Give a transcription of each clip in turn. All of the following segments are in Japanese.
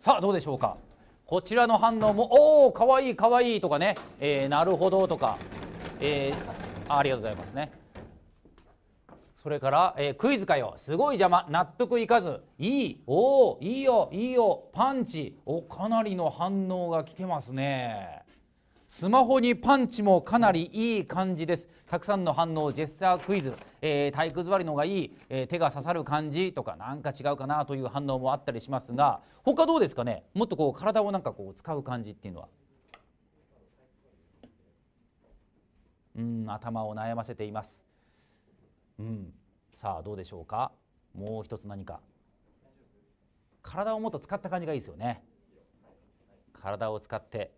さあどうでしょうかこちらの反応も「おおかわいいかわいい」とかね、えー、なるほど」とか、えー、ありがとうございますねそれから、えー、クイズかよすごい邪魔納得いかずいいおおいいよいいよパンチおかなりの反応が来てますねスマホにパンチもかなりいい感じですたくさんの反応ジェスチャークイズ、えー、体育座りのがいい、えー、手が刺さる感じとかなんか違うかなという反応もあったりしますが他どうですかねもっとこう体をなんかこう使う感じっていうのはうん頭を悩ませています、うん、さあどうでしょうかもう一つ何か体をもっと使った感じがいいですよね体を使って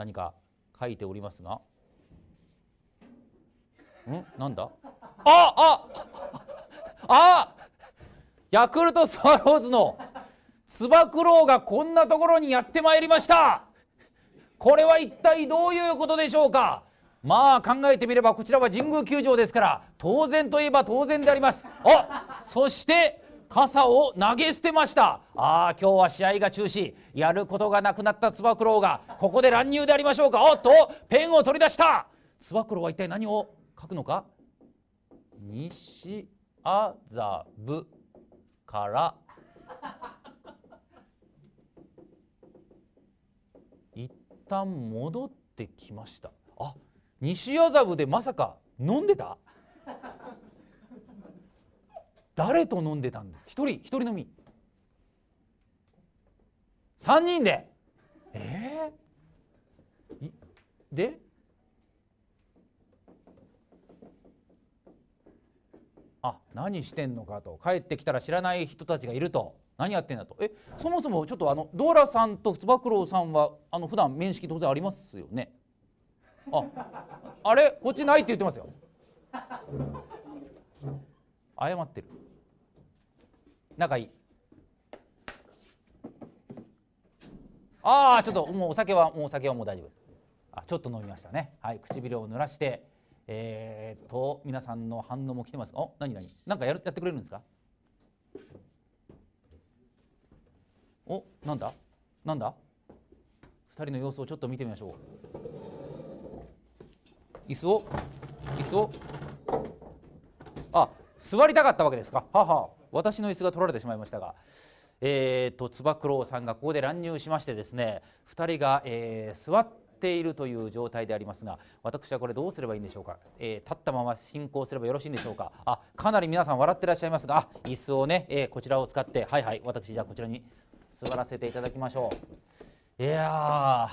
何か書いておりますがんなんだあああヤクルトスワローズのつば九郎がこんなところにやってまいりましたこれは一体どういうことでしょうかまあ考えてみればこちらは神宮球場ですから当然といえば当然でありますあそして傘を投げ捨てましたああ今日は試合が中止やることがなくなったつば九郎がここで乱入でありましょうかおっとペンを取り出したつば九郎は一体何を書くのか西麻布から一旦戻ってきましたあ西麻布でまさか飲んでた誰と飲んでたんです一人一人飲み3人でええー、であ何してんのかと帰ってきたら知らない人たちがいると何やってんだとえそもそもちょっとあのドーラさんとつば九郎さんはあの普段面識当然ありますよねああれこっちないって言ってますよ謝ってる仲いいああちょっともうお酒はもうお酒はもう大丈夫ですあちょっと飲みましたねはい唇を濡らしてえー、っと皆さんの反応も来てますお何何何かやるやってくれるんですかおなんだなんだ2人の様子をちょっと見てみましょう椅子を椅子をあ座りたかったわけですかはは私の椅子が取られてしまいましたが。えーと、つば九郎さんがここで乱入しましてですね2人が、えー、座っているという状態でありますが私はこれどうすればいいんでしょうか、えー、立ったまま進行すればよろしいんでしょうかあかなり皆さん笑ってらっしゃいますが椅子をね、えー、こちらを使ってはいはい私じゃあこちらに座らせていただきましょういや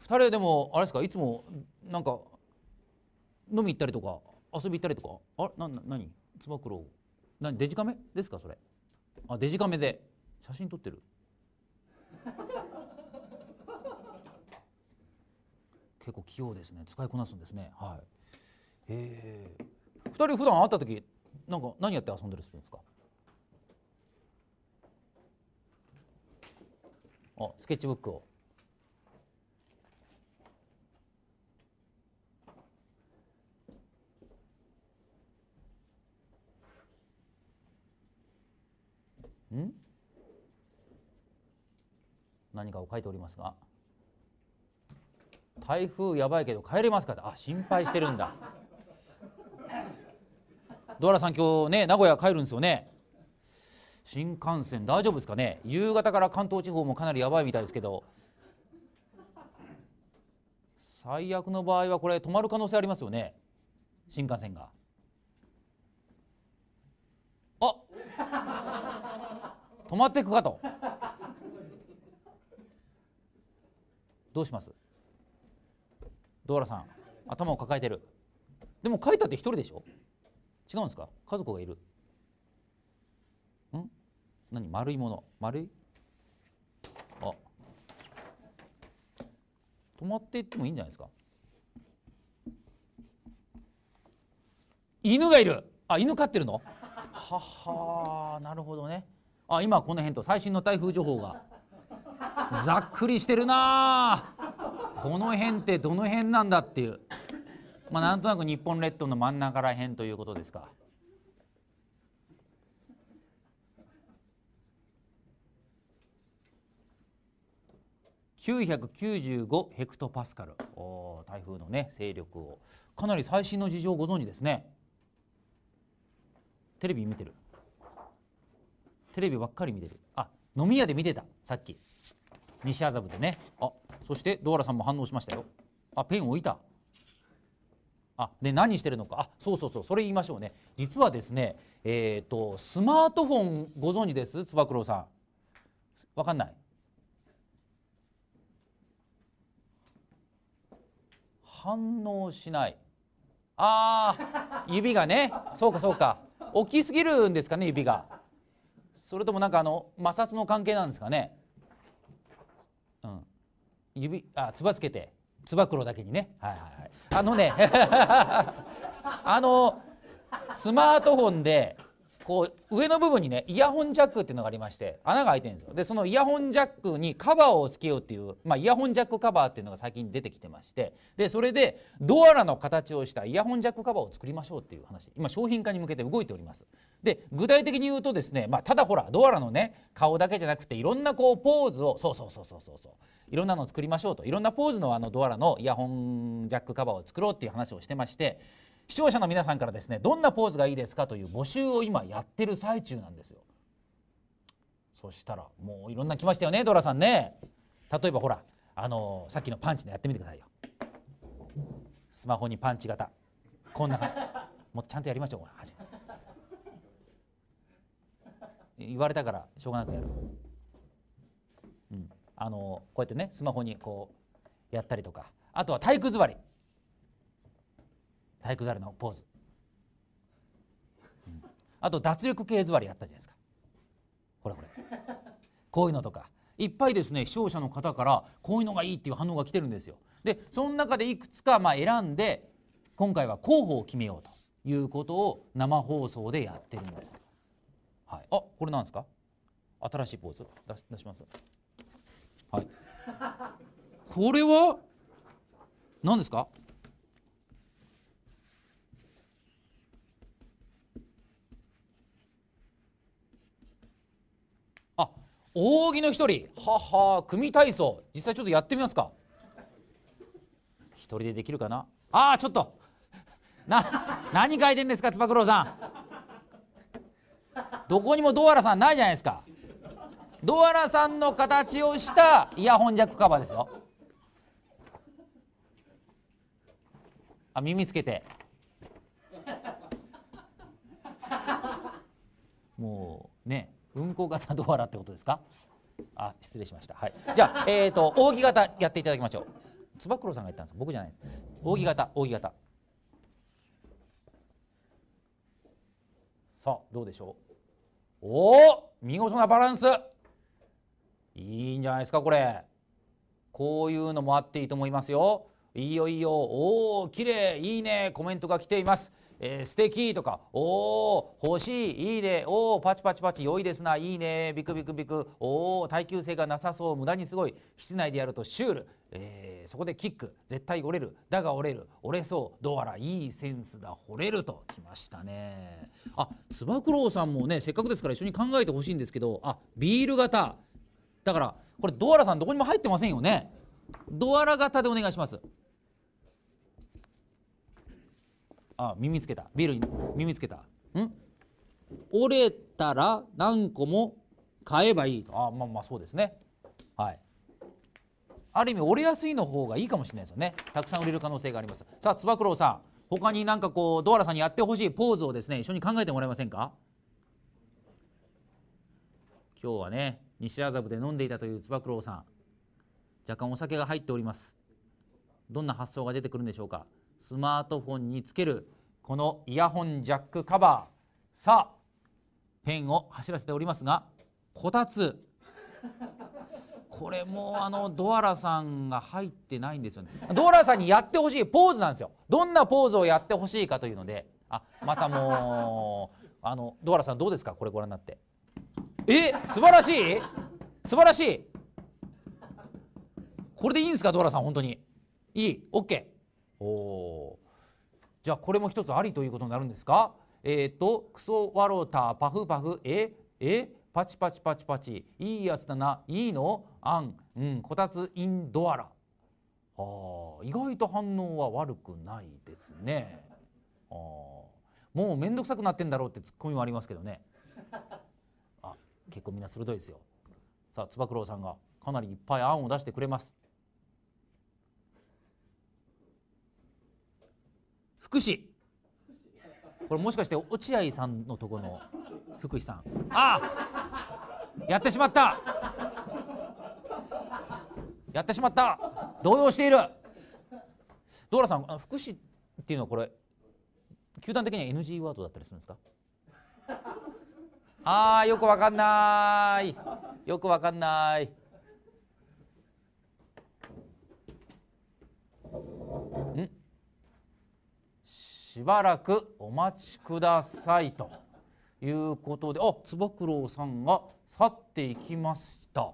ー2人でもあれですかいつもなんか飲み行ったりとか遊び行ったりとかあなな何つば九郎何デジカメですかそれあデジカメで写真撮ってる結構器用ですね使いこなすんですねはいえ2人普段会った時なんか何やって遊んでるんですかあスケッチブックをん何かを書いておりますが台風やばいけど帰れますかあ心配してるんだ ドアラさん今日ね名古屋帰るんですよね新幹線大丈夫ですかね夕方から関東地方もかなりやばいみたいですけど最悪の場合はこれ止まる可能性ありますよね新幹線があ止まっていくかとどうしますドーラさん頭を抱えてるでも書いたって一人でしょ違うんですか家族がいるん何丸いもの丸いあ止まっていってもいいんじゃないですか犬がいるあ犬飼ってるのははなるほどねあ今この辺と最新の台風情報がざっくりしてるなこの辺ってどの辺なんだっていうまあなんとなく日本列島の真ん中ら辺ということですか。995ヘクトパスカルお台風のね勢力をかなり最新の事情をご存知ですねテレビ見てるテレビばっかり見てるあ飲み屋で見てたさっき西麻布でねあそしてドアラさんも反応しましたよあペン置いたあで何してるのかあそうそうそうそれ言いましょうね実はですねえっ、ー、とスマートフォンご存知ですつば九郎さんわかんない反応しないあー指がねそうかそうか大きすぎるんですかね指がそれともなんかあの摩擦の関係なんですかね、うん、指あつばつけてつばだけにねはいはいはいあのね あのスマートフォンでこう上の部分にねイヤホンジャックっていうのがありまして穴が開いてるんですよでそのイヤホンジャックにカバーをつけようっていう、まあ、イヤホンジャックカバーっていうのが最近出てきてましてでそれでドアラの形をしたイヤホンジャックカバーを作りましょうっていう話今商品化に向けて動いておりますで具体的に言うとですね、まあ、ただほらドアラのね顔だけじゃなくていろんなこうポーズをそうそうそうそうそうそういろんなのを作りましょうといろんなポーズのあのドアラのイヤホンジャックカバーを作ろうっていう話をしてまして視聴者の皆さんからですねどんなポーズがいいですかという募集を今やってる最中なんですよそしたらもういろんな来ましたよねドラさんね例えばほらあのー、さっきのパンチのやってみてくださいよスマホにパンチ型こんな感じもっとちゃんとやりましょうほら言われたからしょうがなくやる、うん、あのー、こうやってねスマホにこうやったりとかあとは体育座り体育座りのポーズ、うん、あと脱力系座りやったじゃないですかこれこれこういうのとかいっぱいですね視聴者の方からこういうのがいいっていう反応が来てるんですよでその中でいくつかまあ選んで今回は候補を決めようということを生放送でやってるんですはい、あこれなんですか新しいポーズ出し出しますはいこれは何ですか扇の一人はは組体操実際ちょっとやってみますか一人でできるかなあちょっとな何書いてんですかつば九郎さんどこにもドアラさんないじゃないですかドアラさんの形をしたイヤホンジャックカバーですよあ耳つけてもうね運行型ドアラってことですかあ失礼しました、はい、じゃあ、えーと、扇形やっていただきましょうつば九郎さんが言ったんです僕じゃないです扇形扇形さあどうでしょうおお見事なバランスいいんじゃないですかこれこういうのもあっていいと思いますよいいよいいよおお綺麗いいねコメントが来ていますえー、素敵とか、おお、欲しい、いいね、おお、パチパチパチ、良いですな、いいね、ビクビクビク、おお、耐久性がなさそう、無駄にすごい、室内でやるとシュール、えー、そこでキック、絶対折れる、だが折れる、折れそう、どうやらいいセンスだ、惚れると、来ましたね。あ、つば九郎さんもね、せっかくですから一緒に考えてほしいんですけど、あ、ビール型。だから、これ、ドアラさんどこにも入ってませんよね。ドアラ型でお願いします。あ耳つけたビールに耳つけたん折れたら何個も買えばいいとあまあまあそうですねはいある意味折れやすいの方がいいかもしれないですよねたくさん売れる可能性がありますさあつば九郎さん他になんかこうドアラさんにやってほしいポーズをですね一緒に考えてもらえませんか今日はね西麻布で飲んでいたというつば九郎さん若干お酒が入っておりますどんな発想が出てくるんでしょうかスマートフォンにつけるこのイヤホンジャックカバーさあペンを走らせておりますがこたつこれもあのドアラさんが入ってないんですよねドアラさんにやってほしいポーズなんですよどんなポーズをやってほしいかというのであまたもうあのドアラさんどうですかこれご覧になってえ素晴らしい素晴らしいこれでいいんですかドアラさん本当にいい OK おおじゃあこれも一つありということになるんですかえっ、ー、とクソワロータパフパフええパチパチパチパチいいやつだないいのあん、うん、こたつインドアラあ意外と反応は悪くないですねあもう面倒くさくなってんだろうってツッコミもありますけどねあ結構みんな鋭いですよさあつば九郎さんがかなりいっぱい案を出してくれます福祉これもしかして落合さんのとこの福士さんああやってしまったやってしまった動揺しているドーラさん福祉っていうのはこれ球団的には NG ワードだったりするんですかあーよくわかんないよくわかんないしばらくお待ちくださいということであ坪九郎さんが去っていきました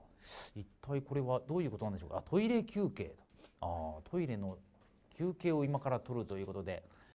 一体これはどういうことなんでしょうかトイレ休憩とあトイレの休憩を今から取るということで。